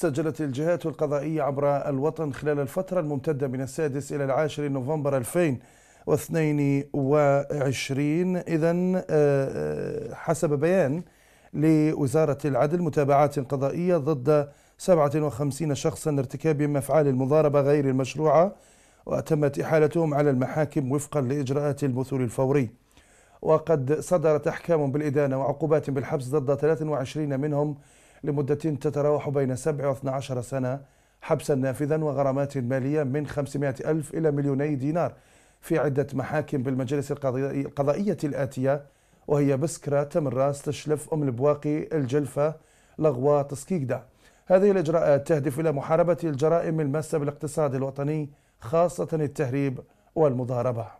سجلت الجهات القضائية عبر الوطن خلال الفترة الممتدة من السادس إلى العاشر نوفمبر 2022 إذا آه، آه، حسب بيان لوزارة العدل متابعات قضائية ضد 57 شخصا ارتكابهم أفعال المضاربة غير المشروعة وتمت إحالتهم على المحاكم وفقا لإجراءات المثول الفوري وقد صدرت أحكام بالإدانة وعقوبات بالحبس ضد 23 منهم لمدة تتراوح بين 7 و 12 سنة حبسا نافذا وغرامات مالية من 500 ألف إلى مليوني دينار في عدة محاكم بالمجالس القضائية الآتية وهي بسكرة تمراس تشلف أم البواقي الجلفة لغوة تسكيكدا هذه الإجراءات تهدف إلى محاربة الجرائم الماسة بالاقتصاد الوطني خاصة التهريب والمضاربة